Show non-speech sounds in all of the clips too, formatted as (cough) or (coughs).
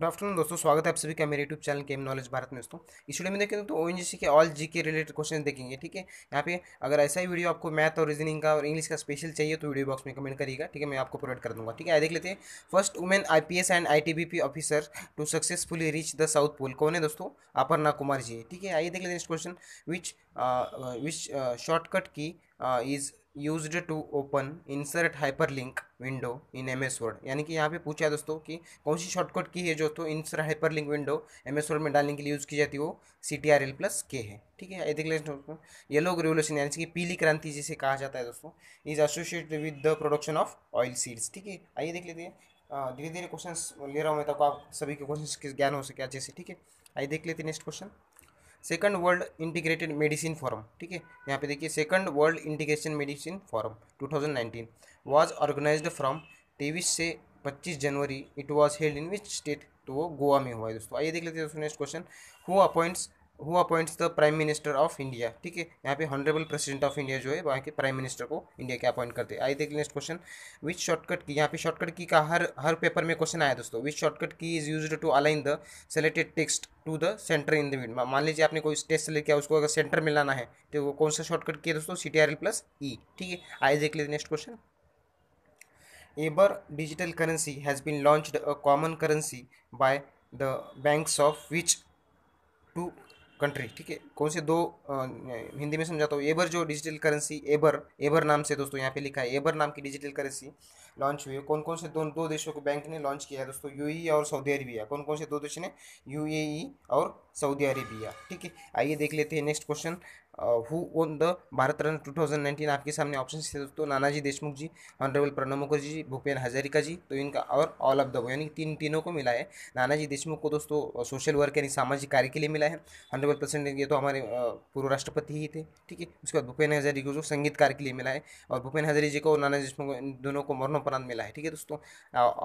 good afternoon दोस्तों स्वागत है आप सभी का मेरे YouTube channel M knowledge Bharat में दोस्तों इस वीडियो में देखें तो ओ के ऑल जी के रिलेटेड क्वेश्चन देखेंगे ठीक है यहाँ पे अगर ऐसा ही वीडियो आपको मैथ और रीजनिंग का और इंग्लिश का स्पेशल चाहिए तो वीडियो बॉक्स में कमेंट करिएगा ठीक है मैं आपको प्रोवाइड कर दूंगा ठीक है देख लेते हैं first women I and I officer to successfully reach the South Pole कौन है दोस्तों अपर्णा कुमार जी ठीक है आइए देख लेते हैं next question which which shortcut key uh, is use to open insert hyperlink window in M S Word यानी कि यहाँ पे पूछा है दोस्तों कि कौन सी शॉर्टकट की है जो तो insert hyperlink window M S word में डालने के लिए यूज़ की जाती है वो C T R L plus K है ठीक है दोस्तों येलो रेवोल्यूशन यानी कि पीली क्रांति जिसे कहा जाता है दोस्तों is associated with the production of oil seeds ठीक है आइए देख लेते हैं धीरे धीरे क्वेश्चन ले रहा हूँ मैं तो आप सभी के क्वेश्चन ज्ञान हो सके अच्छे से ठीक है आइए देख लेते हैं next question second world integrated medicine forum ठीक है यहाँ पे देखिए second world integration medicine forum 2019 was organised from तेईस से 25 जनवरी it was held in which state तो वो गोवा में हुआ है दोस्तों आइए देख लेते हैं दोस्तों next question who appoints who appoints the prime minister of India ठीक है यहाँ पे हॉनरेबल प्रेसिडेंट ऑफ इंडिया जो है वहाँ के प्राइम मिनिस्टर को इंडिया के अपॉइंट करते हैं आई देख नेक्स्ट क्वेश्चन विच शॉर्टकट की यहाँ पे शॉर्टकट की का हर हर पेपर में क्वेश्चन आया दोस्तों which shortcut key is use to align the selected text to the centre in the window मान लीजिए आपने कोई टेस्ट सेलेक्ट किया उसको अगर सेंटर मिलाना है तो वो कौन सा शॉर्टकट किया दोस्तों C T R L plus E ठीक है आई देख लेते next question Aber digital currency has been launched a common currency by the banks of which two country ठीक है कौन से दो आ, हिंदी में समझाता हूँ एबर जो डिजिटल करेंसी एबर एबर नाम से दोस्तों यहाँ पे लिखा है एबर नाम की डिजिटल करेंसी लॉन्च हुई है कौन कौन से दो दो देशों को बैंक ने लॉन्च किया है दोस्तों यूएई e और सऊदी अरेबिया कौन कौन से दो देश ने यूएई e और सऊदी अरेबिया ठीक है आइए देख लेते हैं next question who won the Bharat Ratna 2019 आपके सामने ऑप्शन थे दोस्तों नानाजी देशमुख जी ऑनरेबल प्रणब मुखर्जी जी भूपेन हजारिका जी तो इनका और ऑल ऑफ द यानी तीन तीनों को मिला है नानाजी देशमुख को दोस्तों सोशल वर्क यानी सामाजिक कार्य के लिए मिला है ऑनरेबल प्रेसिडेंट ये तो हमारे पूर्व राष्ट्रपति ही थे ठीक है उसके बाद भूपेन हजारी को जो संगीतकार के लिए मिला है और भूपेन हजारी जी को नानाजी देशमुख इन दोनों को मरणोपरांत मिला है ठीक है दोस्तों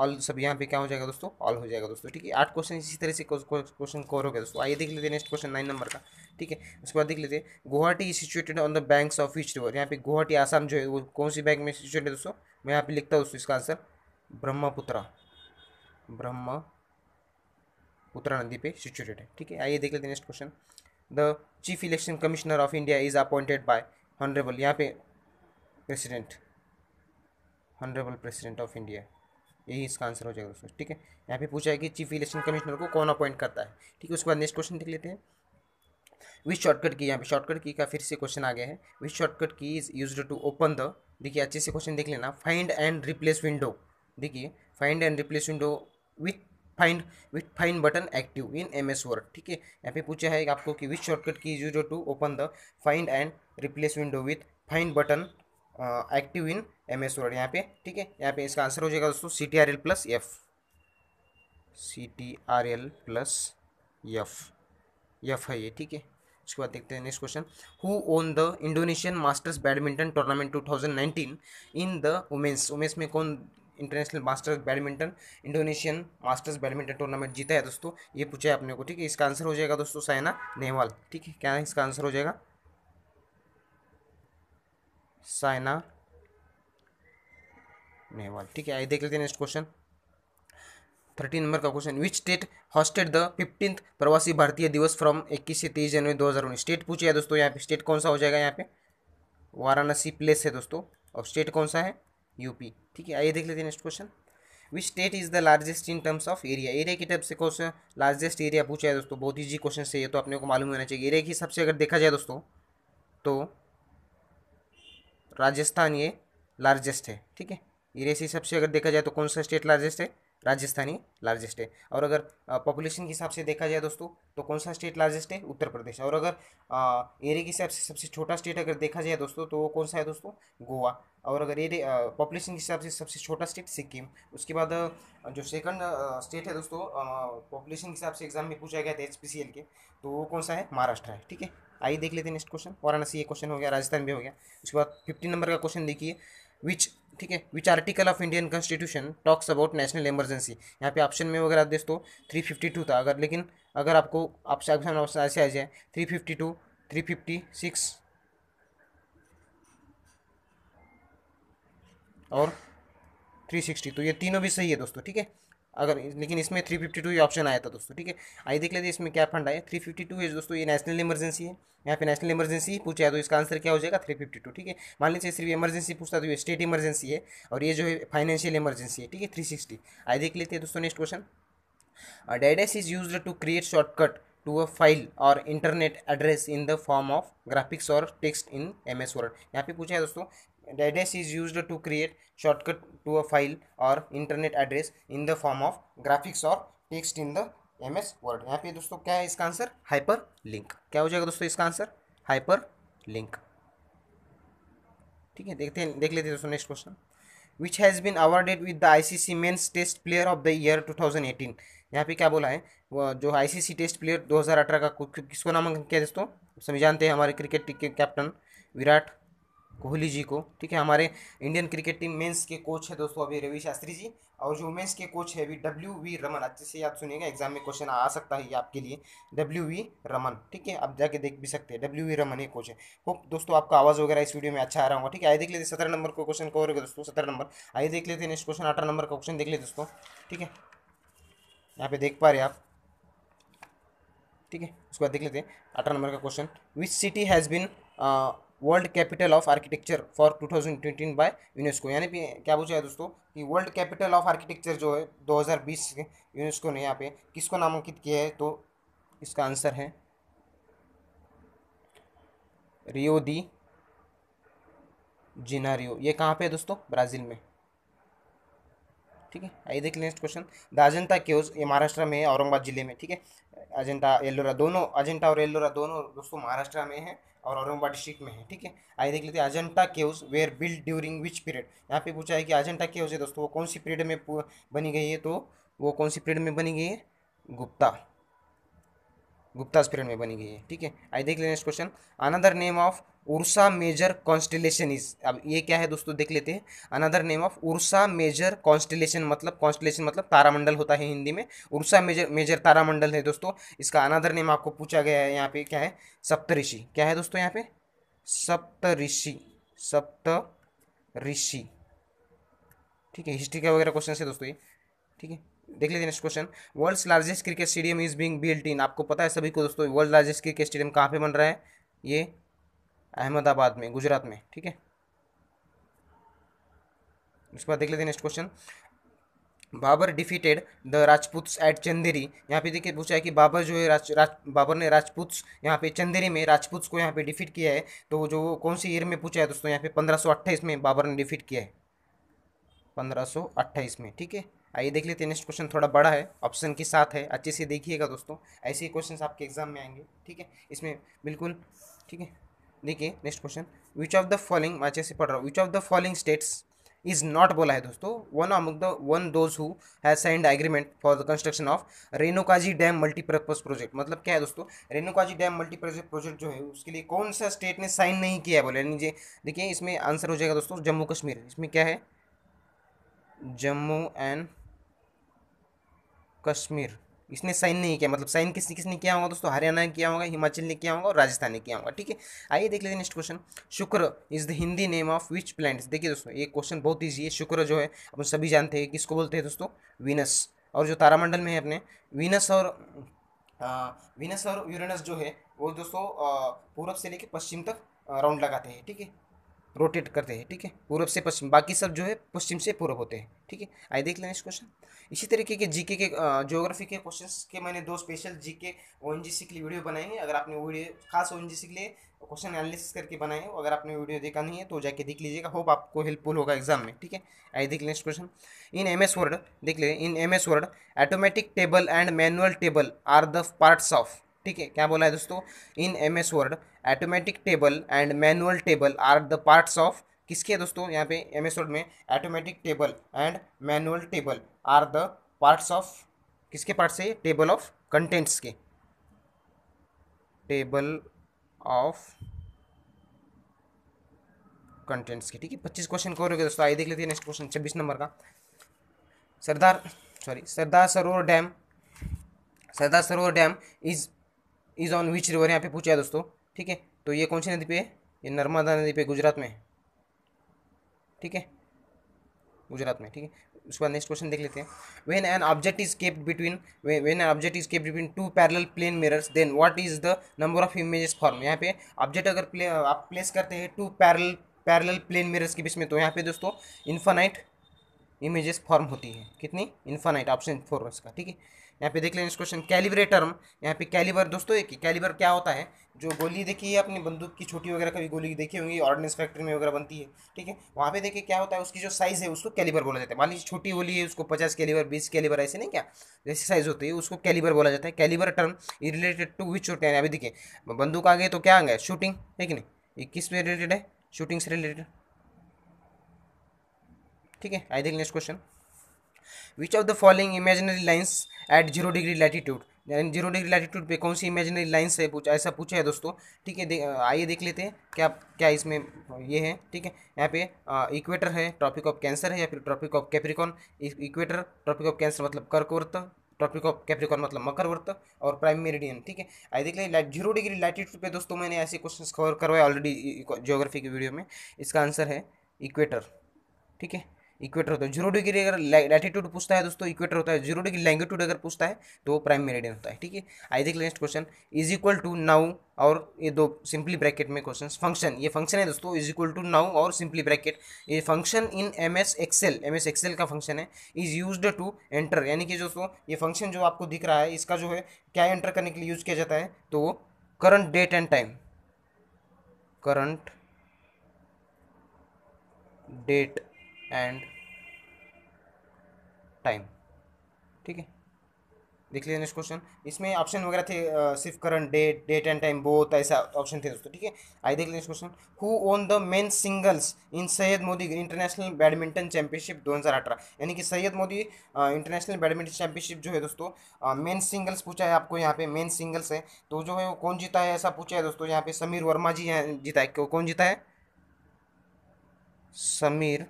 ऑल सब यहाँ पे क्या हो जाएगा दोस्तों ऑल हो जाएगा दोस्तों ठीक है आठ क्वेश्चन इसी तरह से क्वेश्चन कवर हो गया दोस्तों आइए देख लेते हैं नेक्स्ट क्वेश्चन नाइन नंबर का ठीक है उसके बाद देख लेते हैं Guwahati is situated on the banks of which river यहाँ पे गुवाहाटी आसाम जो है वो कौन सी बैंक में सिचुएटेड है दोस्तों मैं यहाँ पे लिखता हूँ दोस्तों इसका आंसर ब्रह्मपुत्रा पुत्रा नदी पे सिचुएटेड है ठीक है आइए देख लेते हैं next question the chief election commissioner of India is appointed by honourable यहाँ पे president honourable president of India यही इसका आंसर हो जाएगा दोस्तों ठीक है यहाँ पे पूछा है कि चीफ इलेक्शन कमिश्नर को कौन अपॉइंट करता है ठीक है उसके बाद नेक्स्ट क्वेश्चन देख लेते हैं विथ शॉर्टकट की यहाँ पे शॉर्टकट की का फिर से क्वेश्चन आ गया है with shortcut key is use to open the देखिए अच्छे से क्वेश्चन देख लेना फाइंड एंड रिप्लेस विंडो देखिए find and replace window with find with find button active in M S Word ठीक है यहाँ पे पूछा है आपको कि which shortcut key use to open the find and replace window with find button active in M S Word यहाँ पे ठीक है यहाँ पे इसका आंसर हो जाएगा दोस्तों C T R L plus F C T R L plus F F है ये ठीक है उसके बाद देखते हैं next question who won the Indonesian masters badminton tournament two in the women's women's में कौन international masters badminton Indonesian masters badminton tournament जीता है दोस्तों ये पूछा है अपने को ठीक है इसका आंसर हो जाएगा दोस्तों साइना नेहवाल ठीक है क्या इसका आंसर हो जाएगा साइना नेहवाल ठीक है आइए देख लेते हैं नेक्स्ट क्वेश्चन थर्टीन नंबर का question which state hosted the fifteenth Pravasi Bharatiya दिवस फ्रॉम इक्कीस से तेईस जनवरी दो हज़ार उन्नीस स्टेट पूछिए दोस्तों यहाँ पे स्टेट कौन सा हो जाएगा यहाँ पे वाराणसी प्लेस है दोस्तों और स्टेट कौन सा है यूपी ठीक है आइए देख लेते हैं next question which state is the largest in terms of area area की टाइप से क्वेश्चन लार्जेस्ट एरिया पूछा है दोस्तों बहुत ईजी क्वेश्चन से ये तो अपने को मालूम होना चाहिए एरिया के हिसाब से अगर देखा जाए दोस्तों तो राजस्थान ये लार्जेस्ट है ठीक है एरिया के हिसाब से अगर देखा जाए तो कौन सा स्टेट लार्जेस्ट है राजस्थानी लार्जेस्ट है और अगर पॉपुलेशन के हिसाब से देखा जाए दोस्तों तो कौन सा स्टेट लार्जेस्ट है उत्तर प्रदेश और अगर एरिया के हिसाब से सबसे छोटा स्टेट अगर देखा जाए दोस्तों तो वो कौन सा है दोस्तों गोवा और अगर एरिया पॉपुलेशन के हिसाब से सबसे छोटा स्टेट सिक्किम उसके बाद जो सेकंड स्टेट है दोस्तों पॉपुलेशन के हिसाब से एग्जाम में पूछा गया था एच के तो वो कौन सा है महाराष्ट्र है ठीक है आइए देख लेते हैं नेक्स्ट क्वेश्चन वाराणसी ये क्वेश्चन हो गया राजस्थान भी हो गया उसके बाद फिफ्टीन नंबर का क्वेश्चन देखिए विच ठीक है which article of Indian constitution talks about national emergency यहाँ पे ऑप्शन में वगैरह दोस्तों थ्री फिफ्टी टू था अगर लेकिन अगर आपको आपसे ऑप्शन ऐसे आ जाए three fifty two three fifty six और थ्री सिक्सटी तो ये तीनों भी सही है दोस्तों ठीक है अगर लेकिन इसमें थ्री फिफ्टी टू ऑप्शन आया था दोस्तों ठीक है आइए देख लेते इसमें क्या फंड आया थ्री फिफ्टी टू है दोस्तों ये नेशनल इमरजेंसी है यहाँ पे नेशनल इमरजेंसी पूछा है तो इसका आंसर क्या हो जाएगा थ्री फिफ्टी टू ठीक है मान लीजिए सिर्फ इमरजेंसी पूछता तो ये स्टेट इमरजेंसी है और ये जो है फाइनेंशियल इमरजेंसी है ठीक है थ्री सिक्सटी आइए देख लेते हैं दोस्तों नेक्स्ट क्वेश्चन डेडेस is use to create shortcut to a file और internet address in the form of graphics और text in M S Word यहाँ पे पूछा है दोस्तों Redis is used to create shortcut to a file or internet address in the form of graphics or text in the M S Word यहाँ पे दोस्तों क्या है इसका आंसर हाइपर लिंक क्या हो जाएगा दोस्तों इसका आंसर हाइपर लिंक ठीक है देखते हैं देख लेते हैं दोस्तों next question which has been awarded with the I C C men's test player of the year two thousand eighteen यहाँ पे क्या बोला है वो जो सी टेस्ट प्लेयर दो हजार अठारह का किसको नामांकन किया दोस्तों सभी जानते हैं हमारे क्रिकेट टीम के कैप्टन विराट कोहली जी को ठीक है हमारे इंडियन क्रिकेट टीम मेंस के कोच है दोस्तों अभी रवि शास्त्री जी और जो मेंस के कोच है अभी डब्ल्यू वी रमन अच्छे से याद सुनिएगा एग्जाम में क्वेश्चन आ सकता है ये आपके लिए डब्ल्यू वी रमन ठीक है आप जाके देख भी सकते हैं डब्ल्यू वी रमन ये कोच है वो दोस्तों आपका आवाज़ वगैरह इस वीडियो में अच्छा आ रहा होगा ठीक है आइए देख लेते सत्रह नंबर का क्वेश्चन कवर होगा दोस्तों सत्रह नंबर आइए देख लेते नेक्स्ट क्वेश्चन अठारह नंबर का क्वेश्चन देख लेते दोस्तों ठीक है यहाँ पे देख पा रहे आप ठीक है उसके बाद देख लेते हैं अठारह नंबर का question which city has been world capital of architecture for thousand by UNESCO यानी कि क्या पूछा है दोस्तों कि वर्ल्ड कैपिटल ऑफ आर्किटेक्चर जो है 2020 यूनेस्को ने यहाँ पे किसको नामांकित किया है तो इसका आंसर है रियो दी जिनारियो ये कहाँ पे है दोस्तों ब्राज़ील में ठीक है आइए देख लें next question the Ajanta caves ये महाराष्ट्र में है औरंगाबाद जिले में ठीक है अजंता एलोरा दोनों अजंता और एलोरा दोनों दोस्तों महाराष्ट्र में है और औरंगाबाद डिस्ट्रिक्ट में है ठीक है आइए देख लेते हैं Ajanta caves were build during which period यहाँ पे पूछा है कि अजंटा केव्स है दोस्तों वो कौन सी पीरियड में बनी गई है तो वो कौन सी पीरियड में बनी गई है गुप्ता गुप्ता पीरियड में बनी गई है ठीक है आइए देख हैं next question another name of Ursa Major constellation is अब ये क्या है दोस्तों देख लेते हैं another name of Ursa Major constellation मतलब कॉन्स्टिलेशन मतलब तारामंडल होता है हिंदी में उर्सा मेजर मेजर तारामंडल है दोस्तों इसका अनदर नेम आपको पूछा गया है यहाँ पे क्या है सप्तऋषि क्या है दोस्तों यहाँ पे सप्तऋषि सप्तऋषि ठीक है हिस्ट्री का वगैरह क्वेश्चन है दोस्तों ये ठीक है देख लेते हैं next question world's largest cricket stadium is being built in आपको पता है सभी को दोस्तों वर्ल्ड लार्जेस्ट क्रिकेट स्टेडियम कहाँ पे बन रहा है ये अहमदाबाद में गुजरात में ठीक है उसके बाद देख लेते हैं next question Babur defeated the Rajput at Chanderi यहाँ पे देखिए पूछा है कि बाबर जो है राज, राज बाबर ने राजपूत यहाँ पे चंदेरी में राजपूत को यहाँ पे डिफीट किया है तो जो कौन सी ईयर में पूछा है दोस्तों यहाँ पे अट्ठाईस में बाबर ने डिफीट किया है अट्ठाईस में ठीक है आइए देख लेते हैं नेक्स्ट क्वेश्चन थोड़ा बड़ा है ऑप्शन के साथ है अच्छे से देखिएगा दोस्तों ऐसे ही क्वेश्चन आपके एग्जाम में आएंगे ठीक है इसमें बिल्कुल ठीक है देखिए next question which of the following मैं अच्छे से पढ़ रहा हूँ which of the following states is not बोला है दोस्तों one among the one those who has signed agreement for the construction of Renukaji dam multipurpose project मतलब क्या है दोस्तों रेणुकाजी डैम मल्टीपर्पज प्रोजेक्ट जो है उसके लिए कौन सा स्टेट ने साइन नहीं किया है बोले यानी देखिए इसमें आंसर हो जाएगा दोस्तों जम्मू कश्मीर इसमें क्या है जम्मू एंड कश्मीर इसने साइन नहीं किया मतलब साइन किसने किसने किया होगा दोस्तों हरियाणा ने किया होगा हिमाचल ने किया होगा और राजस्थान ने किया होगा ठीक है आइए देख लेते हैं next question Shukra is the Hindi name of which planets देखिए दोस्तों ये क्वेश्चन बहुत ईजी है शुक्र जो है अपन सभी जानते हैं किसको बोलते हैं दोस्तों वीनस और जो तारामंडल में है अपने वीनस और वीनस और यूरेनस जो है वो दोस्तों पूर्व से लेकर पश्चिम तक राउंड लगाते हैं ठीक है रोटेट करते हैं ठीक है पूर्व से पश्चिम बाकी सब जो है पश्चिम से पूर्व होते हैं ठीक है आइए देख लें इस क्वेश्चन इसी तरीके के जीके के ज्योग्राफी के क्वेश्चन के मैंने दो स्पेशल जी के ओ के लिए वीडियो हैं अगर आपने वीडियो खास ओ के लिए क्वेश्चन एनालिसिस करके बनाए हो अगर आपने वीडियो देखा नहीं है तो जाके देख लीजिएगा होप आपको हेल्पफुल होगा एग्जाम में ठीक है आइए देख लें question in M S Word देख लें in M S Word automatic table and manual table are the parts of ठीक है क्या बोला है दोस्तों in M S Word automatic table and manual table are the parts of किसके दोस्तों यहाँ पे एम एस वर्ड में automatic table and manual table are the parts of किसके पार्ट से टेबल ऑफ कंटेंट्स के टेबल ऑफ कंटेंट्स के ठीक है पच्चीस क्वेश्चन कौन करोगे दोस्तों आइए देख लेते हैं नेक्स्ट क्वेश्चन छब्बीस नंबर का सरदार sorry Sardar Sarovar dam Sardar Sarovar dam is is on which river यहाँ पे पूछा है दोस्तों ठीक है तो ये कौन सी नदी पे है ये नर्मदा नदी पे गुजरात में ठीक है गुजरात में ठीक है उसके बाद नेक्स्ट क्वेश्चन देख लेते हैं when an object is kept between when an object is kept between two parallel plane mirrors then what is the number of images form यहाँ पे ऑब्जेक्ट अगर प्ले आप प्लेस करते हैं two parallel parallel plane mirrors के बीच में तो यहाँ पे दोस्तों इन्फानाइट इमेजेस फॉर्म होती है कितनी इन्फानाइट ऑप्शन फोर का ठीक है यहाँ पे देख लें इस क्वेश्चन कैलिबर टर्म यहाँ पे कैलिबर दोस्तों एक कैलिबर क्या होता है जो गोली देखी है अपनी बंदूक की छोटी वगैरह कभी गोली देखी होंगी ऑर्डिनेंस फैक्ट्री में वगैरह बनती है ठीक है वहाँ पे देखिए क्या होता है उसकी जो साइज़ है उसको कैलिबर बोला जाता है मान लीजिए छोटी गोली है उसको पचास कैलिबर बीस कैलिबर ऐसे नहीं क्या जैसी साइज़ होती है उसको कैलिबर बोला जाता है calibre term related to which छोटे अभी देखिए बंदूक आ गए तो क्या आ गया शूटिंग है कि नहीं ये किस पे रिलेटेड है शूटिंग से रिलेटेड ठीक है आई देख next question which of the following imaginary lines at zero degree latitude यानी जीरो डिग्री लैटीट्यूड पे कौन सी इमेजनरी लाइन्स है पूछा ऐसा पूछा है दोस्तों ठीक है दे, आइए देख लेते हैं क्या क्या इसमें ये है ठीक है यहाँ पे इक्वेटर है ट्रॉपिक ऑफ कैंसर है या फिर Tropic of Capricorn equator Tropic of Cancer मतलब कर्कवृत्त ट्रॉपिक ऑफ कैप्रिकॉन मतलब मकर और प्राइम मेरिडियन ठीक है आइए देख लें जीरो डिग्री लैटिट्यूड पे दोस्तों मैंने ऐसे क्वेश्चन कवर करवाए ऑलरेडी जियोग्राफी के वीडियो में इसका आंसर है इक्वेटर ठीक है इक्वेटर होता है जीरो डिग्री अगर लैटिट्यूड पूछता है दोस्तों इक्वेटर होता है जीरो डिग्री लैंग्यूट्यूड अगर पूछता है तो वो प्राइम मेरेडियन होता है ठीक है आई देख next question is equal to now और ये दो सिंपली ब्रैकेट में क्वेश्चन फंक्शन ये फंक्शन है दोस्तों इज इक्वल टू नाउ और सिंपली ब्रैकेट ये function in M S Excel M S Excel का फंक्शन है इज यूज टू एंटर यानी कि दोस्तों ये फंक्शन जो आपको दिख रहा है इसका जो है क्या एंटर करने के लिए यूज किया जाता है तो वो current date and time current date and time ठीक है देख लीजिए नेक्स्ट क्वेश्चन इसमें ऑप्शन वगैरह थे सिर्फ current date date and time both ऐसा ऑप्शन थे दोस्तों ठीक है आई देख लीजिए question who won the men singles in Syed Modi international badminton championship 2018 यानी कि Syed Modi international badminton championship जो है दोस्तों मेन सिंगल्स पूछा है आपको यहाँ पे मेन सिंगल्स है तो जो है वो कौन जीता है ऐसा पूछा है दोस्तों यहाँ पे समीर वर्मा जी जीता है कौन जीता है समीर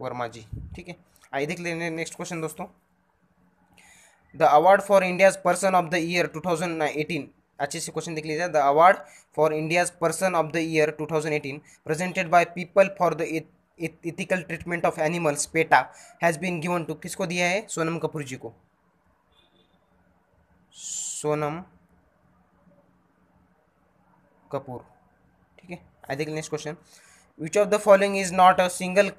वर्मा जी ठीक है आइए देख लेने नेक्स्ट क्वेश्चन दोस्तों the award for India's person of the year 2018 अच्छे से क्वेश्चन देख लीजिए the award for India's person of the year 2018 presented by People for the Ethical Treatment of Animals PETA has been given to किसको दिया है सोनम कपूर जी को सोनम कपूर ठीक है आई देख next question which of the following is not a single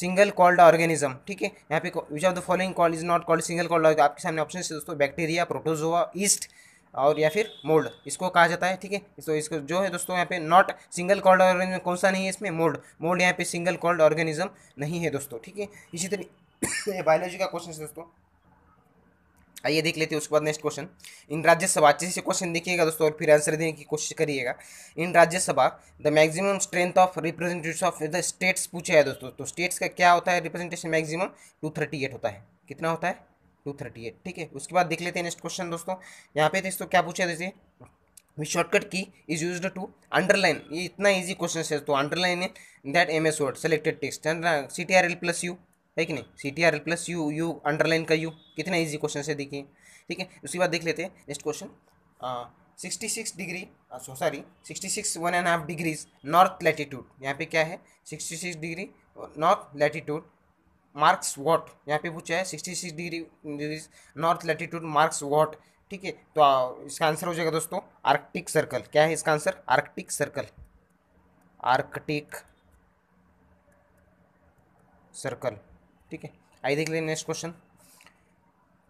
single celled organism ठीक है यहाँ पे which of the following cell is not celled single celled organism आपके सामने ऑप्शन है दोस्तों बैक्टीरिया प्रोटोजोआ ईस्ट और या फिर मोल्ड इसको कहा जाता है ठीक है तो इसको जो है दोस्तों यहाँ पे नॉट सिंगल कॉल्ड ऑर्गेनिज्म कौन सा नहीं है इसमें मोल्ड मोल्ड यहाँ पे सिंगल कॉल्ड ऑर्गेनिज्म नहीं है दोस्तों ठीक है इसी तरह बायोलॉजी (coughs) का क्वेश्चन है दोस्तों आइए देख लेते हैं उसके बाद नेक्स्ट क्वेश्चन इन राज्यसभा अच्छे से क्वेश्चन देखिएगा दोस्तों और फिर आंसर देने की कोशिश करिएगा in Rajya Sabha the maximum strength of representative of the states पूछा है दोस्तों तो स्टेट्स का क्या होता है representation maximum two thirty eight होता है कितना होता है टू थर्टी एट ठीक है उसके बाद देख लेते हैं नेक्स्ट क्वेश्चन दोस्तों यहाँ पे दोस्तों क्या पूछा है with shortcut key is use to underline ये इतना ईजी क्वेश्चन है तो underline in that M S Word selected text C T R L plus U है कि नहीं C T R L plus U U underline का U कितने easy question से देखिए ठीक है उसके बाद देख लेते हैं next question sixty six degree sorry sixty six one and half degrees north latitude यहाँ पे क्या है sixty six degree north latitude marks what यहाँ पे पूछा है sixty six degree degrees north latitude marks what ठीक है तो इसका आंसर हो जाएगा दोस्तों आर्कटिक सर्कल क्या है इसका answer Arctic circle Arctic circle ठीक है आइए देख लें next question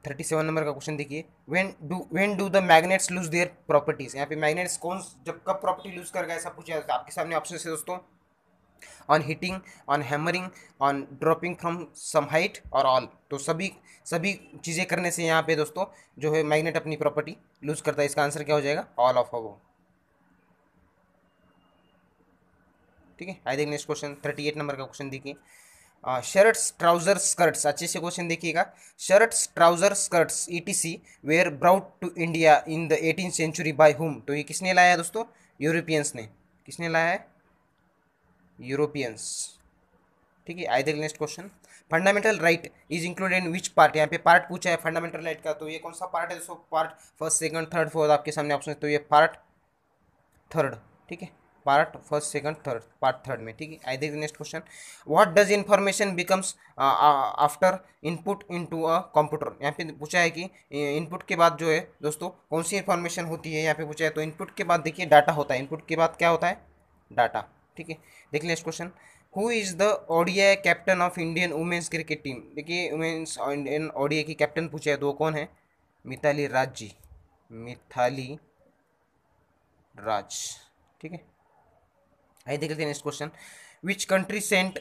thirty seven number का क्वेश्चन देखिए when do when do the magnets lose their properties यहाँ पे मैग्नेट्स कौन जब कब प्रॉपर्टी लूज कर गए सब पूछा जाता है आपके सामने ऑप्शन है दोस्तों on heating on hammering on dropping from some height और ऑल तो सभी सभी चीज़ें करने से यहाँ पे दोस्तों जो है मैग्नेट अपनी प्रॉपर्टी लूज करता है इसका आंसर क्या हो जाएगा ऑल ऑफ अबो ठीक है आई देख next question thirty eight number का क्वेश्चन देखिए शर्ट्स ट्राउजर स्कर्ट्स अच्छे से क्वेश्चन देखिएगा शर्ट्स ट्राउजर स्कर्ट्स सी were brought to India in the eighteen century by whom तो ये किसने लाया है दोस्तों यूरोपियंस ने किसने लाया है यूरोपियंस ठीक है आई देख next question fundamental right is included in which part यहाँ पे पार्ट पूछा है फंडामेंटल राइट का तो ये कौन सा पार्ट है दोस्तों part first second third fourth आपके सामने ऑप्शन तो ये पार्ट थर्ड ठीक है part first second third part third में ठीक है आई देखिए next question what does information becomes after input into a computer यहाँ पे पूछा है कि इनपुट uh, के बाद जो है दोस्तों कौन सी इन्फॉर्मेशन होती है यहाँ पे पूछा है तो इनपुट के बाद देखिए डाटा होता है इनपुट के बाद क्या होता है डाटा ठीक है देखिए next question who is the ODI captain of Indian women's cricket team देखिए वुमेन्स इंडियन ओडीआई की कैप्टन पूछा है दो कौन है मिताली राज जी मिथाली राज ठीक है आइए देख लेते हैं next question which country sent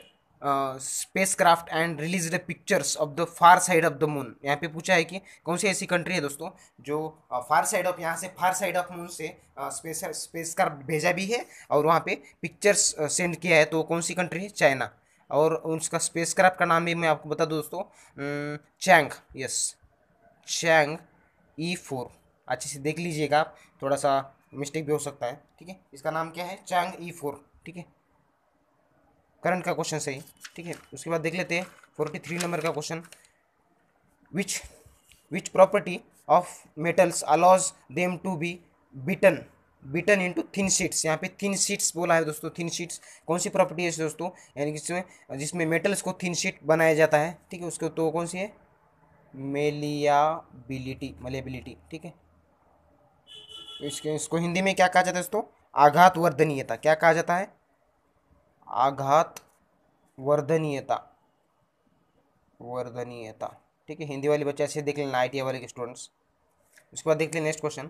spacecraft and release the pictures of the far side of the moon यहाँ पे पूछा है कि कौन सी ऐसी कंट्री है दोस्तों जो फार साइड ऑफ यहाँ से फार साइड ऑफ मून से स्पेस स्पेस क्राफ्ट भेजा भी है और वहाँ पे पिक्चर्स सेंड uh, किया है तो कौन सी कंट्री है चाइना और उसका स्पेस क्राफ्ट का नाम भी मैं आपको बता दूँ दोस्तों Chang yes Chang'e four अच्छे से देख लीजिएगा आप थोड़ा सा मिस्टेक भी हो सकता है ठीक है इसका नाम क्या है चैंग ई फोर ठीक है करंट का क्वेश्चन सही ठीक है उसके बाद देख लेते हैं फोर्टी थ्री नंबर का question which which property of metals allows them to be beaten beaten into thin sheets यहाँ पे थिन शीट्स बोला है दोस्तों थिन शीट्स कौन सी प्रॉपर्टी है दोस्तों यानी कि जिसमें जिसमें मेटल्स को थिन शीट बनाया जाता है ठीक है उसके तो कौन सी है मेलियाबिलिटी मलेबिलिटी ठीक है इसके इसको हिंदी में क्या कहा जाता है दोस्तों आघात वर्धनीयता क्या कहा जाता है आघात वर्धनीयता वर्धनीयता ठीक है हिंदी वाले बच्चे ऐसे देख लेना आई वाले के स्टूडेंट्स उसके बाद देख लें next question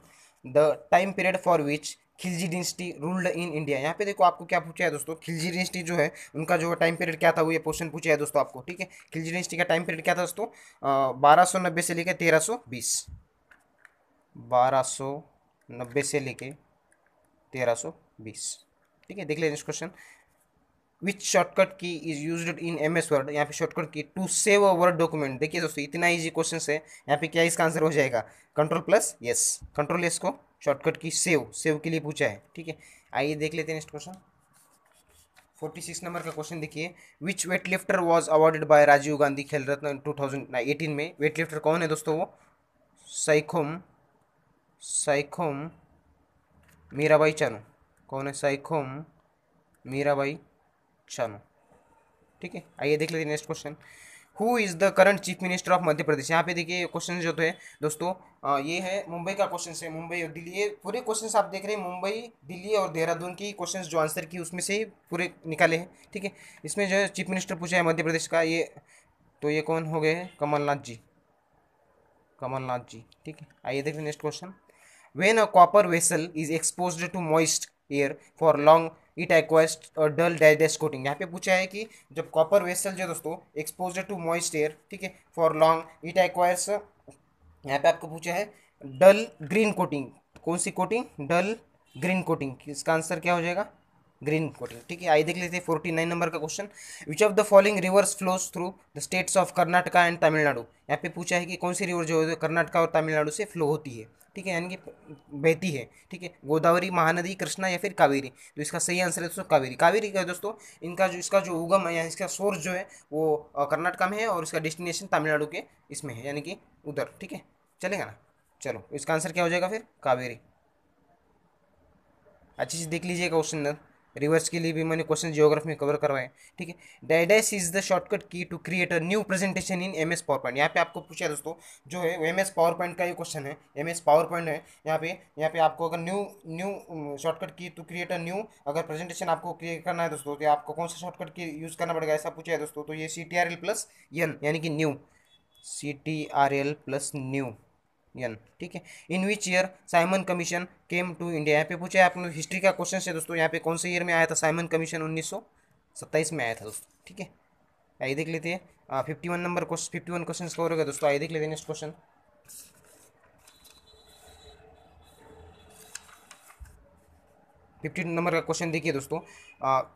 the time period for which Khilji dynasty ruled in India यहाँ पे देखो आपको क्या पूछा है दोस्तों खिलजी डिस्टी जो है उनका जो टाइम पीरियड क्या था वो ये क्वेश्चन पूछा है दोस्तों आपको ठीक है खिलजी डिनेस्टी का टाइम पीरियड क्या था दोस्तों बारह सौ नब्बे से लेकर तेरह सौ बीस बारह सौ नब्बे से लेकर तेरह ठीक है देख लेते next question which shortcut key is use in M S Word यहाँ पे shortcut key to save a Word document देखिए दोस्तों इतना इजी क्वेश्चन है यहाँ पे क्या इसका आंसर हो जाएगा control plus S control S को शॉर्टकट की सेव सेव के लिए पूछा है ठीक है आइए देख लेते हैं next question forty six number का क्वेश्चन देखिए which weightlifter was awarded by Rajiv Gandhi Khel Ratna two thousand में वेट लिफ्टर कौन है दोस्तों वो साइकोम साइकोम मीराबाई चानू कौन है साइखोम मीराबाई चानू ठीक है आइए देख लेते next question who is the current chief minister of Madhya Pradesh यहाँ पे देखिए क्वेश्चन जो तो है दोस्तों आ, ये है मुंबई का क्वेश्चन है मुंबई और दिल्ली ये पूरे क्वेश्चन आप देख रहे हैं मुंबई दिल्ली और देहरादून की क्वेश्चन जो आंसर की उसमें से ही पूरे निकाले हैं ठीक है इसमें जो है चीफ मिनिस्टर पूछा है मध्य प्रदेश का ये तो ये कौन हो गए कमलनाथ जी कमलनाथ जी ठीक है आइए देख लें next question When a copper vessel is exposed to moist air for long it एक्वाइस्ट डल डैश कोटिंग यहाँ पे पूछा है कि जब कॉपर वेसल जो दोस्तों एक्सपोज टू मॉइस्ट एयर ठीक है फॉर लॉन्ग इट एक्वायर्स यहाँ पे आपको पूछा है डल ग्रीन कोटिंग कौन सी कोटिंग डल ग्रीन कोटिंग इसका आंसर क्या हो जाएगा ग्रीन कोटिंग ठीक है आई देख लेते हैं फोर्टी नाइन नंबर का question which of the following rivers flows through the states of Karnataka and Tamil Nadu यहाँ पे पूछा है कि कौन सी रिवर जो है कर्नाटका और तमिलनाडु से फ्लो होती है ठीक है यानी कि बहती है ठीक है गोदावरी महानदी कृष्णा या फिर कावेरी तो इसका सही आंसर है दोस्तों कावेरी कावेरी का दोस्तों इनका जो इसका जो उगम है या इसका सोर्स जो है वो कर्नाटका में है और इसका डेस्टिनेशन तमिलनाडु के इसमें है यानी कि उधर ठीक है चलेगा ना चलो इसका आंसर क्या हो जाएगा फिर कावेरी अच्छे से देख लीजिएगा क्वेश्चन रिवर्स के लिए भी मैंने क्वेश्चन जियोग्राफी में कवर करवाए ठीक है डेडेस is the shortcut key to create a new presentation in M S PowerPoint यहाँ पे आपको पूछा दोस्तों जो है एम एस पावर पॉइंट का ये क्वेश्चन है एम एस पावर पॉइंट है यहाँ पे यहाँ पे आपको अगर new new shortcut key to create a new अगर प्रेजेंटेशन आपको क्रिएट करना है दोस्तों तो आपको कौन सा शॉर्टकट की यूज़ करना पड़ेगा ऐसा पूछा है दोस्तों तो ये C T R L plus N यानी कि new C T R L plus new N ठीक है in which year Simon Commission came to India यहाँ पे पूछा है आपने हिस्ट्री का क्वेश्चन है दोस्तों यहाँ पे कौन से ईयर में आया था साइमन कमीशन उन्नीस सौ सत्ताईस में आया था दोस्तों ठीक है आइए देख लेते हैं fifty one number question fifty one question cover हो गया दोस्तों आइए देख लेते हैं नेक्स्ट क्वेश्चन फिफ्टी नंबर का क्वेश्चन देखिए दोस्तों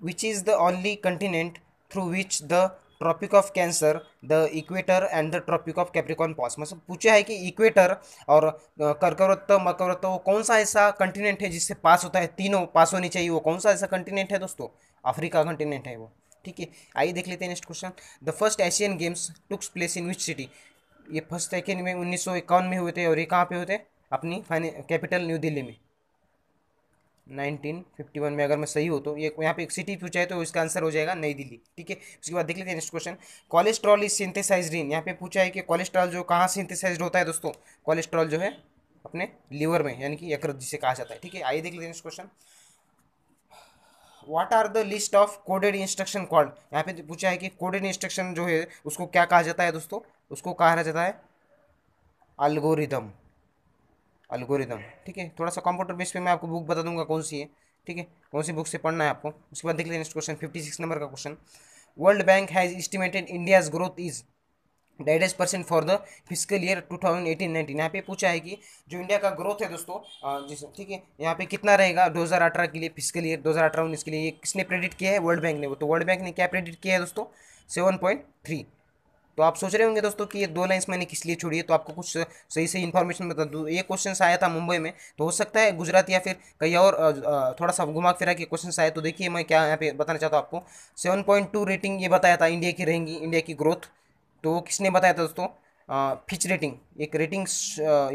which is the only continent through which the Tropic of Cancer the equator and the Tropic of Capricorn passes मतलब पूछा है कि इक्वेटर और कर्कवृत्त मकरवृत्त वो कौन सा ऐसा कंटिनेंट है जिससे पास होता है तीनों पास होनी चाहिए वो कौन सा ऐसा कंटिनेंट है दोस्तों अफ्रीका कंटिनेंट है वो ठीक है आइए देख लेते हैं next question the first Asian games took place in which city ये फर्स्ट सेकेंड में उन्नीस में हुए थे और ये कहाँ पे होते अपनी फाइनल कैपिटल न्यू दिल्ली में 1951 में अगर मैं सही हो तो ये यहाँ पे एक सिटी पूछा है तो इसका आंसर हो जाएगा नई दिल्ली ठीक है उसके बाद देख लेते हैं next question cholesterol is synthesize in यहाँ पे पूछा है कि कोलेस्ट्रॉल जो कहाँ सिंथेसाइज होता है दोस्तों कोलेस्ट्रॉल जो है अपने लीवर में यानी कि यकृत जिसे कहा जाता है ठीक है आइए देख लेते हैं next question what are the list of coded instruction called यहाँ पे पूछा है कि कोडेड इंस्ट्रक्शन जो है उसको क्या कहा जाता है दोस्तों उसको कहा जाता है अल्गोरिदम अल्गोरिदम ठीक है थोड़ा सा कंप्यूटर बेस पे मैं आपको बुक बता दूंगा कौन सी है ठीक है कौन सी बुक से पढ़ना है आपको उसके बाद देख लेते next question fifty six number का question World Bank has estimated India's growth is डेढ़ percent for the fiscal year two thousand eighteen nineteen यहाँ पे पूछा है कि जो इंडिया का ग्रोथ है दोस्तों जिस ठीक है यहाँ पे कितना रहेगा दो हज़ार अठारह के लिए फिजिकल ईयर दो हज़ार अठारह उन्नीस के लिए ये किसने प्रेडिट किया है वर्ल्ड बैंक ने वो तो वर्ल्ड बैंक ने क्या प्रेडिट किया है दोस्तों सेवन पॉइंट थ्री तो आप सोच रहे होंगे दोस्तों कि ये दो लाइन्स मैंने किस लिए छोड़ी है तो आपको कुछ सही सही इन्फॉर्मेशन बता दूँ ये क्वेश्चन आया था मुंबई में तो हो सकता है गुजरात या फिर कहीं और थोड़ा सा घुमा फिरा के क्वेश्चन आए तो देखिए मैं क्या यहाँ पे बताना चाहता हूँ आपको सेवन पॉइंट टू रेटिंग ये बताया था इंडिया की रहेंगी इंडिया की ग्रोथ तो वो किसने बताया था दोस्तों फिच रेटिंग एक रेटिंग्स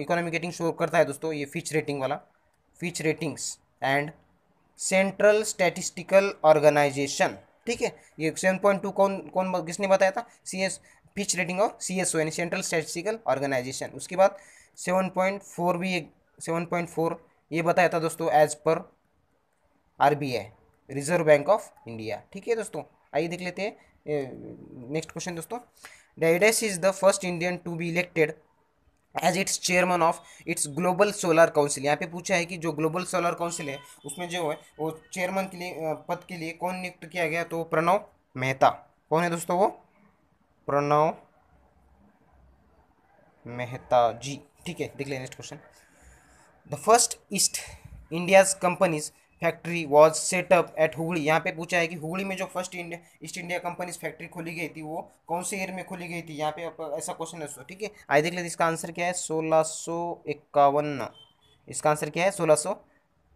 इकोनॉमिक रेटिंग शो करता है दोस्तों ये फिच रेटिंग वाला Fitch ratings and Central Statistical Organisation ठीक है ये सेवन पॉइंट टू कौन कौन किसने बताया था C S pitch rating of C S O यानी सेंट्रल स्टैटिस्टिकल ऑर्गेनाइजेशन उसके बाद सेवन पॉइंट फोर भी एक सेवन पॉइंट फोर ये बताया था दोस्तों as per R B I reserve bank of India ठीक है दोस्तों आइए देख लेते हैं नेक्स्ट क्वेश्चन दोस्तों डाइडस is the first Indian to be elected as its chairman of its global solar council यहाँ पे पूछा है कि जो ग्लोबल सोलर काउंसिल है उसमें जो है वो चेयरमैन के लिए पद के लिए कौन नियुक्त किया गया तो प्रणव मेहता कौन है दोस्तों वो प्रणव मेहता जी ठीक है देख लें next question the first East India's company's factory was set up at Hooghly यहाँ पे पूछा है कि हुगली में जो first India East India company's factory खोली गई थी वो कौन से ईयर में खोली गई थी यहाँ पे ऐसा क्वेश्चन है ठीक है आइए देख लेते इसका आंसर क्या है सोलह सो इक्यावन इसका आंसर क्या है सोलह सौ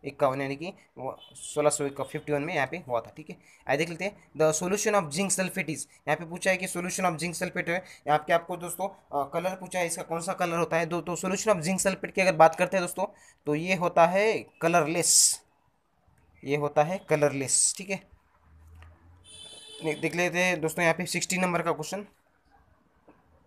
इक्यावन यानी कि सोलह सौ फिफ्टी वन में यहाँ पे हुआ था ठीक है आइए देख लेते हैं the solution of zinc sulphate is यहाँ पे पूछा है कि सोल्यूशन ऑफ जिंक सल्फेट है यहाँ पे आपको दोस्तों कलर पूछा है इसका कौन सा कलर होता है दो तो सोल्यूशन ऑफ जिंक सल्फेट की अगर बात करते हैं दोस्तों तो ये होता है कलरलेस ये होता है कलरलेस ठीक है देख लेते हैं दोस्तों यहाँ पे सिक्सटी नंबर का question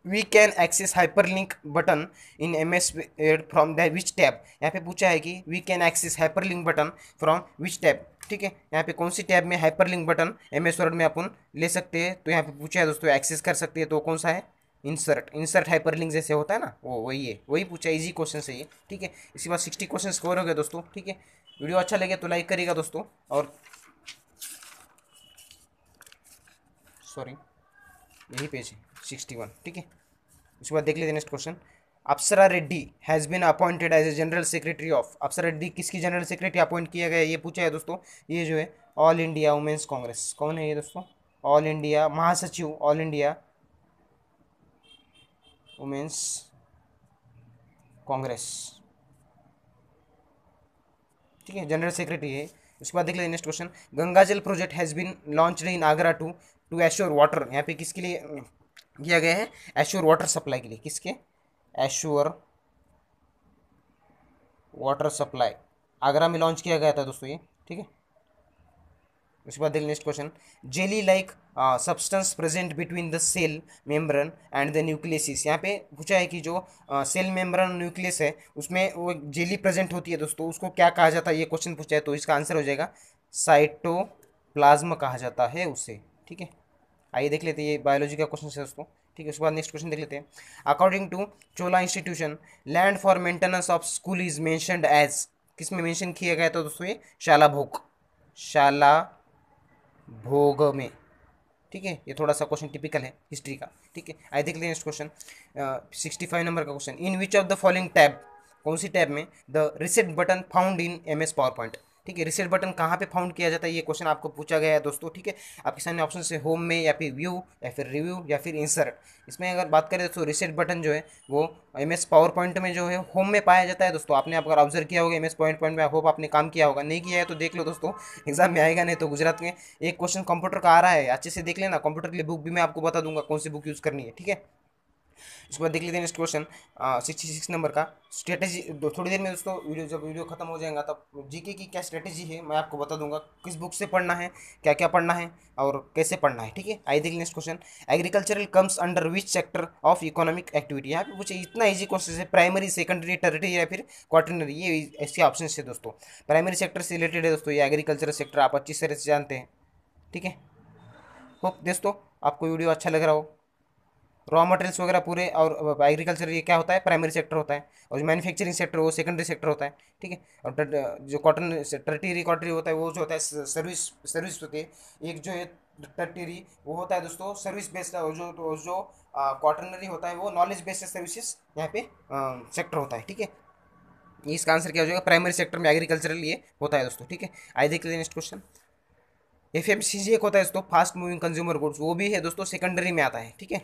we can access hyperlink button in M S from the which tab यहाँ पे पूछा है कि we can access hyperlink button from which tab ठीक है यहाँ पे कौन सी टैब में hyperlink button M S word में अपन ले सकते हैं तो यहाँ पे पूछा है दोस्तों एक्सेस कर सकते हैं तो कौन सा है इंसर्ट इंसर्ट हाइपरलिंक जैसे होता है ना वो वही है वही पूछा इजी क्वेश्चन है ये ठीक है इसके बाद सिक्सटी क्वेश्चन स्कोर हो गए दोस्तों ठीक है वीडियो अच्छा लगे तो लाइक करिएगा दोस्तों और सॉरी यही पेज है सिक्सटी वन ठीक है उसके बाद देख लेते next question Apsara Reddy has been appointed as a general secretary of Apsara Reddy किसकी जनरल सेक्रेटरी अपॉइंट किया गया ये पूछा है दोस्तों ये जो है ऑल इंडिया वुमेंस कांग्रेस कौन है ये दोस्तों ऑल इंडिया महासचिव ऑल इंडिया वुमेन्स कांग्रेस ठीक है जनरल सेक्रेटरी है उसके बाद देख लेते next question Gangajal project has been launched in Agra to to assure water यहाँ पे किसके लिए दिया गया है एश्योर वाटर सप्लाई के लिए किसके एश्योर वाटर सप्लाई आगरा में लॉन्च किया गया था दोस्तों ये ठीक है उसके बाद देखिए next question jelly like substance present between the cell membrane and the nucleus is यहाँ पे पूछा है कि जो सेल मेम्ब्रेन न्यूक्लियस है उसमें वो जेली प्रेजेंट होती है दोस्तों उसको क्या कहा जाता है ये क्वेश्चन पूछा है तो इसका आंसर हो जाएगा साइटो कहा जाता है उसे ठीक है आइए देख लेते हैं ये बायोलॉजी का क्वेश्चन है दोस्तों ठीक है उसके बाद नेक्स्ट क्वेश्चन देख लेते हैं according to Chola institution land for maintenance of school is mentioned as किस में मैंशन किया गया था दोस्तों ये शाला भोग शाला भोग में ठीक है ये थोड़ा सा क्वेश्चन टिपिकल है हिस्ट्री का ठीक है आई देख लेते next question sixty five number का question in which of the following tab कौन सी टैब में the reset button found in M S PowerPoint ठीक है रिसेट बटन कहाँ पे फाउंड किया जाता है ये क्वेश्चन आपको पूछा गया है दोस्तों ठीक है आपके सामने ऑप्शन से होम में या फिर व्यू या फिर रिव्यू या फिर इंसर्ट इसमें अगर बात करें दोस्तों रिसेट बटन जो है वो एम एस पावर पॉइंट में जो है होम में पाया जाता है दोस्तों आपने अगर ऑब्जर्व किया होगा एम एस पॉइंट पॉइंट में होप आपने काम किया होगा नहीं किया है तो देख लो दोस्तों एग्जाम में आएगा नहीं तो गुजरात में एक क्वेश्चन कंप्यूटर का आ रहा है अच्छे से देख लेना कंप्यूटर के लिए बुक भी मैं आपको बता दूंगा कौन सी बुक यूज़ करनी है ठीक है उसके बाद देख लेते हैं next question sixty six number का स्ट्रेटेजी थोड़ी देर में दोस्तों वीडियो जब वीडियो खत्म हो जाएगा तब जीके की क्या स्ट्रेटेजी है मैं आपको बता दूंगा किस बुक से पढ़ना है क्या क्या पढ़ना है और कैसे पढ़ना है ठीक है आइए देख next question agricultural comes under which sector of economic activity यहाँ पे पूछे इतना ईजी क्वेश्चन है प्राइमरी सेकेंडरी टर्टरी या फिर क्वार्टनरी ये ऐसे ऑप्शन है दोस्तों प्राइमरी सेक्टर से रिलेटेड है दोस्तों ये एग्रीकल्चर सेक्टर आप अच्छी तरह से जानते हैं ठीक है होप दोस्तों आपको वीडियो अच्छा लग रहा हो रॉ मटेरियल्स वगैरह पूरे और एग्रीकल्चर ये क्या होता है प्राइमरी सेक्टर होता है और जो मैन्युफैक्चरिंग सेक्टर वो सेकेंडरी सेक्टर होता है ठीक है और जो कॉटन टर्टीरी कॉटरी होता है वो जो होता है सर्विस सर्विस होती है एक जो है टर्टीरी वो होता है दोस्तों सर्विस बेस्ड जो तो जो कॉटनरी होता है वो नॉलेज बेस्ड सर्विसेज यहाँ पे सेक्टर होता है ठीक है इसका आंसर क्या हो जाएगा प्राइमरी सेक्टर में एग्रीकल्चरल ये होता है दोस्तों ठीक है आई देख लेते next question F M C G एक होता है दोस्तों फास्ट मूविंग कंज्यूमर गुड्स वो भी है दोस्तों सेकेंडरी में आता है ठीक है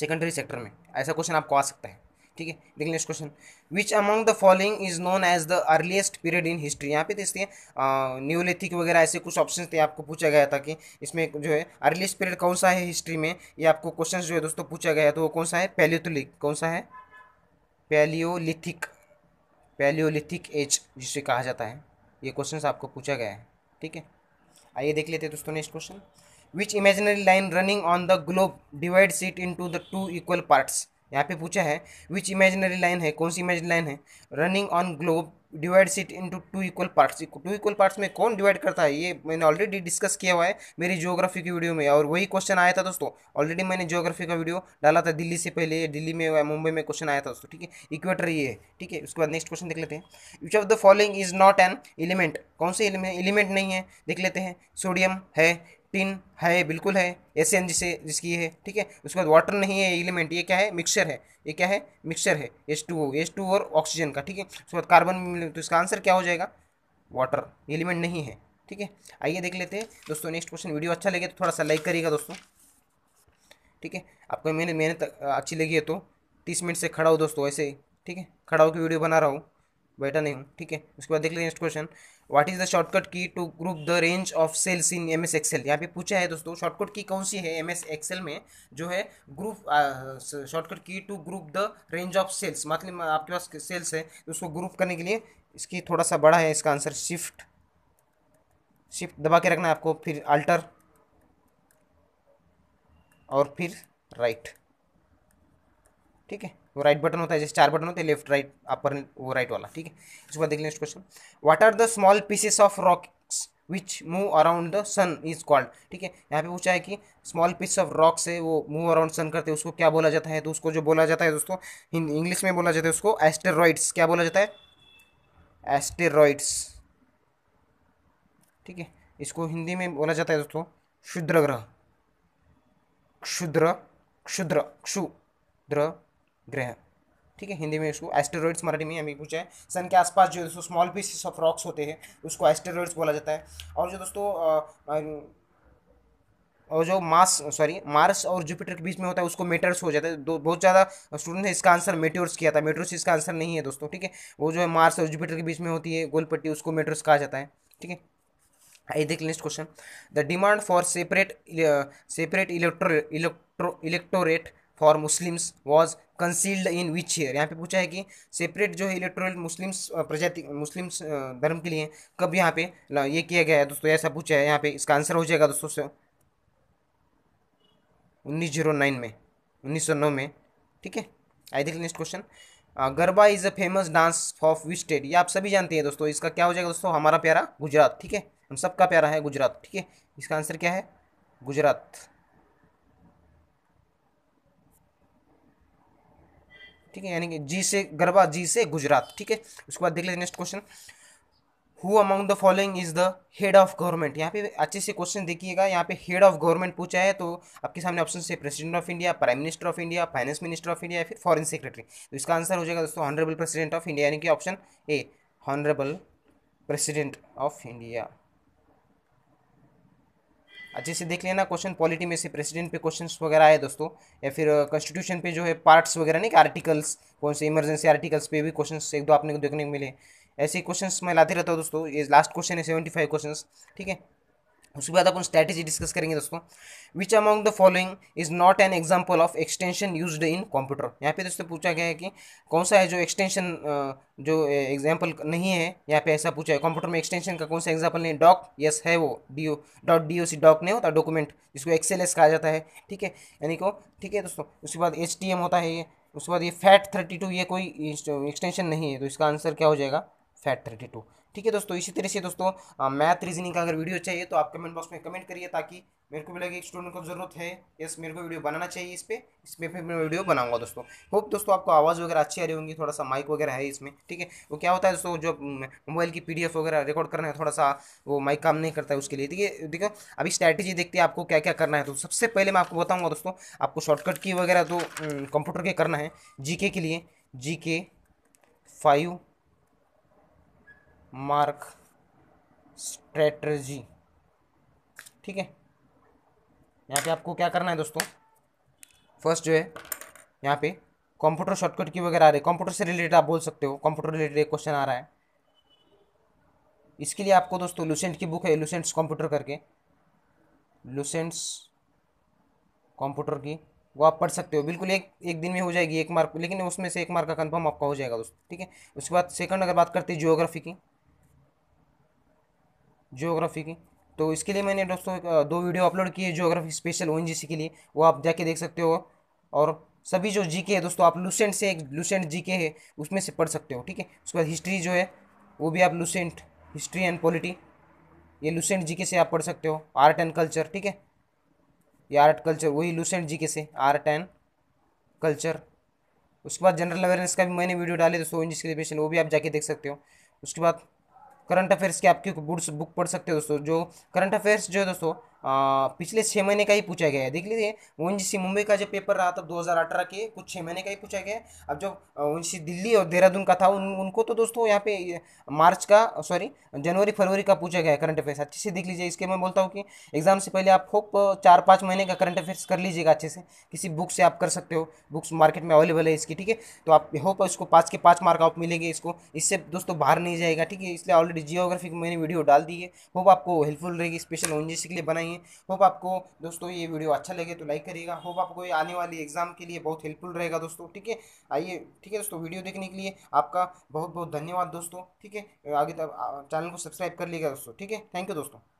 सेकेंडरी सेक्टर में ऐसा क्वेश्चन आपको आ सकता है ठीक है देखिए next question which among the following is known as the earliest period in history यहाँ पे तो इसलिए न्यूलिथिक वगैरह ऐसे कुछ ऑप्शन थे आपको पूछा गया था कि इसमें जो है अर्लीस्ट पीरियड कौन सा है हिस्ट्री में ये आपको क्वेश्चन जो है दोस्तों पूछा गया तो वो कौन सा है पैलियोलिक कौन सा है पैलियोलिथिक पैलियोलिथिक एज जिसे कहा जाता है ये क्वेश्चन आपको पूछा गया है ठीक है आइए देख लेते हैं दोस्तों next question which imaginary line running on the globe divides it to the two equal parts यहाँ पे पूछा है विच इमेजनरी लाइन है कौन सी इमेजनरी लाइन है running on globe divides it into two equal parts two equal parts में कौन डिवाइड करता है ये मैंने ऑलरेडी डिस्कस किया हुआ है मेरी जियोग्राफी की वीडियो में और वही क्वेश्चन आया था दोस्तों ऑलरेडी मैंने जियोग्राफी का वीडियो डाला था दिल्ली से पहले दिल्ली में मुंबई में क्वेश्चन आया था दोस्तों ठीक है इक्वेटर ये है ठीक है उसके बाद नेक्स्ट क्वेश्चन देख लेते हैं which of the following is not an element कौन से एलिमेंट नहीं है देख लेते हैं सोडियम है टिन है बिल्कुल है एस एन जिसे जिसकी है ठीक है उसके बाद वाटर नहीं है एलिमेंट ये क्या है मिक्सर है ये क्या है मिक्सर है एस टू एस टू और ऑक्सीजन का ठीक है उसके बाद कार्बन तो इसका आंसर क्या हो जाएगा वाटर एलिमेंट नहीं है ठीक है आइए देख लेते हैं दोस्तों नेक्स्ट क्वेश्चन वीडियो अच्छा लगे तो थोड़ा सा लाइक करिएगा दोस्तों ठीक है आपको मेहनत मेहनत अच्छी लगी है तो तीस मिनट से खड़ा हो दोस्तों ऐसे ठीक है खड़ा होकर वीडियो बना रहा हूँ बैठा नहीं हूँ ठीक है उसके बाद देख लेते हैं next question what is the shortcut key to group the range of cells in M S Excel यहाँ पे पूछा है दोस्तों शॉर्टकट की कौन सी है एम एस एक्सेल में जो है group shortcut key to group the range of cells मतलब आपके पास सेल्स है तो उसको ग्रुप करने के लिए इसकी थोड़ा सा बड़ा है इसका आंसर शिफ्ट शिफ्ट दबा के रखना है आपको फिर अल्टर और फिर राइट ठीक है वो राइट बटन होता है जैसे चार बटन होते हैं लेफ्ट राइट अपर वो राइट वाला ठीक है उसके बाद देख next question what are the small pieces of rocks which move around the sun is called ठीक है यहाँ पे पूछा है कि स्मॉल पीस ऑफ रॉक से वो मूव अराउंड सन करते हैं उसको क्या बोला जाता है तो उसको जो बोला जाता है दोस्तों इंग्लिश में बोला जाता है उसको एस्टेरॉइड्स क्या बोला जाता है एस्टेरॉइड्स ठीक है इसको हिंदी में बोला जाता है दोस्तों क्षुद्र ग्रह क्षुद्र क्षुद्र क्षुद्र ग्रह ठीक है हिंदी में इसको एस्टेरॉइड्स मराठी में हमें पूछा है सन के आसपास जो दोस्तों स्मॉल पीसेस ऑफ रॉक्स होते हैं उसको एस्टेरॉइड्स बोला जाता है और जो दोस्तों और जो मार्स सॉरी मार्स और जुपिटर के बीच में होता है उसको मेटर्स हो जाता है दो बहुत ज़्यादा स्टूडेंट ने इसका आंसर मेट्योर्स किया था मेट्योर्स इसका आंसर नहीं है दोस्तों ठीक है वो जो है मार्स और जुपिटर के बीच में होती है गोलपट्टी उसको मेटर्स कहा जाता है ठीक है आई देख next question the demand for separate separate electro electro electorate for Muslims was conceded in which year यहाँ पे पूछा है कि सेपरेट जो है इलेक्ट्रोल मुस्लिम्स प्रजाति मुस्लिम्स धर्म के लिए कब यहाँ पे ये किया गया है दोस्तों ऐसा पूछा है यहाँ पे इसका आंसर हो जाएगा दोस्तों से उन्नीस जीरो नाइन में उन्नीस सौ नौ में ठीक है आई देख next question Garba is a famous dance of which state ये आप सभी जानते हैं दोस्तों इसका क्या हो जाएगा दोस्तों हमारा प्यारा गुजरात ठीक है हम सबका प्यारा है गुजरात ठीक है इसका आंसर क्या है गुजरात ठीक है यानी कि जी से गरबा जी से गुजरात ठीक है उसके बाद देख लेते next question who among the following is the head of government यहाँ पे अच्छे से क्वेश्चन देखिएगा यहाँ पे हेड ऑफ गवर्नमेंट पूछा है तो आपके सामने ऑप्शन से president of India prime minister of India finance minister of India या फिर फॉरन सेक्रेटरी तो इसका आंसर हो जाएगा दोस्तों हॉनरेबल प्रेसिडेंट ऑफ इंडिया यानी कि option A honourable president of India अच्छे से देख लेना क्वेश्चन पॉलिटी में से प्रेसिडेंट पे क्वेश्चंस वगैरह है दोस्तों या फिर कॉन्स्टिट्यूशन पे जो है पार्ट्स वगैरह नहीं आर्टिकल्स कौन से इमरजेंसी आर्टिकल्स पे भी क्वेश्चन एक दो आपने को देखने को मिले ऐसे क्वेश्चन मैं लाते रहता हूँ दोस्तों ये लास्ट क्वेश्चन है सेवेंटी फाइव क्वेश्चन ठीक है उसके बाद अपन स्ट्रैटेजी डिस्कस करेंगे दोस्तों which among the following is not an example of extension use in computer यहाँ पे दोस्तों पूछा गया है कि कौन सा है जो एक्सटेंशन जो एग्जाम्पल नहीं है यहाँ पे ऐसा पूछा है कंप्यूटर में एक्सटेंशन का कौन सा एग्जाम्पल नहीं डॉक यस है वो D O dot D O C doc नहीं होता डॉक्यूमेंट जिसको एक्सेल एस कहा जाता है ठीक है यानी को ठीक है दोस्तों उसके बाद एच टी एम होता है ये उसके बाद ये फैट थर्टी टू ये कोई एक्सटेंशन नहीं है तो इसका आंसर क्या हो जाएगा फैट थर्टी टू ठीक है दोस्तों इसी तरह से दोस्तों मैथ रीजनिंग का अगर वीडियो चाहिए तो आप कमेंट बॉक्स में कमेंट करिए ताकि मेरे को भी लगे स्टूडेंट को जरूरत है यस मेरे को वीडियो बनाना चाहिए इस पर इसमें फिर मैं वीडियो बनाऊंगा दोस्तों होप दोस्तों आपको आवाज़ वगैरह अच्छी आ रही होंगी थोड़ा सा माइक वगैरह है इसमें ठीक है वो क्या होता है दोस्तों जो मोबाइल की पी वगैरह रिकॉर्ड करना है थोड़ा सा वो माइक काम नहीं करता है उसके लिए देखिए देखो अभी स्ट्रैटेजी देखते हैं आपको क्या क्या करना है तो सबसे पहले मैं आपको बताऊँगा दोस्तों आपको शॉर्टकट की वगैरह तो कंप्यूटर के करना है जी के लिए जी के फाइव मार्क स्ट्रेटजी ठीक है यहाँ पे आपको क्या करना है दोस्तों फर्स्ट जो है यहाँ पे कंप्यूटर शॉर्टकट की वगैरह आ रही है कंप्यूटर से रिलेटेड आप बोल सकते हो कंप्यूटर रिलेटेड एक क्वेश्चन आ रहा है इसके लिए आपको दोस्तों लुसेंट की बुक है लूसेंट्स कंप्यूटर करके लूसेंट्स कंप्यूटर की वो आप पढ़ सकते हो बिल्कुल एक एक दिन में हो जाएगी एक मार्क लेकिन उसमें से एक मार्क का कन्फर्म आपका हो जाएगा दोस्तों ठीक है उसके बाद सेकंड अगर बात करते हैं जियोग्राफी की जियोग्राफी की तो इसके लिए मैंने दोस्तों दो वीडियो अपलोड किए जियोग्राफी स्पेशल ओ के लिए वो आप जाके देख सकते हो और सभी जो जीके है दोस्तों आप लूसेंट से एक लूसेंट जीके है उसमें से पढ़ सकते हो ठीक है उसके बाद हिस्ट्री जो है वो भी आप लूसेंट हिस्ट्री एंड पॉलिटी ये लूसेंट जीके से आप पढ़ सकते हो आर्ट एंड कल्चर ठीक है ये आर्ट कल्चर वही लूसेंट जीके से आर्ट एंड कल्चर उसके बाद जनरल अवेयरनेस का भी मैंने वीडियो डाले दोस्तों इंग्लिश के लिए वो भी आप जाके देख सकते हो उसके बाद करंट अफेयर्स की आपकी बुक्स बुक पढ़ सकते हो दोस्तों जो करंट अफेयर्स जो है दोस्तों आ, पिछले छः महीने का ही पूछा गया है देख लीजिए ओ मुंबई का जो पेपर रहा था दो हज़ार अठारह के कुछ छः महीने का ही पूछा गया है अब जो ओ दिल्ली और देहरादून का था उन उनको तो दोस्तों यहाँ पे मार्च का सॉरी जनवरी फरवरी का पूछा गया है करंट अफेयर्स अच्छे से देख लीजिए इसके मैं बोलता हूँ कि एग्जाम से पहले आप होप चार पाँच महीने का करंट अफेयर्स कर लीजिएगा अच्छे से किसी बुक से आप कर सकते हो बुक्स मार्केट में अवेलेबल है इसकी ठीक है तो आप होप इसको पाँच के पाँच मार्क आप मिलेंगे इसको इससे दोस्तों बाहर नहीं जाएगा ठीक है इसलिए ऑलरेडी जियोग्राफी की मैंने वीडियो डाल दी है होप आपको हेल्पफुल रहेगी स्पेशल ओ के लिए बनाइए हैं होप आपको दोस्तों ये वीडियो अच्छा लगे तो लाइक करिएगा होप आपको ये आने वाली एग्जाम के लिए बहुत हेल्पफुल रहेगा दोस्तों ठीक है आइए ठीक है दोस्तों वीडियो देखने के लिए आपका बहुत बहुत धन्यवाद दोस्तों ठीक है आगे तक चैनल को सब्सक्राइब कर लीजिएगा दोस्तों ठीक है थैंक यू दोस्तों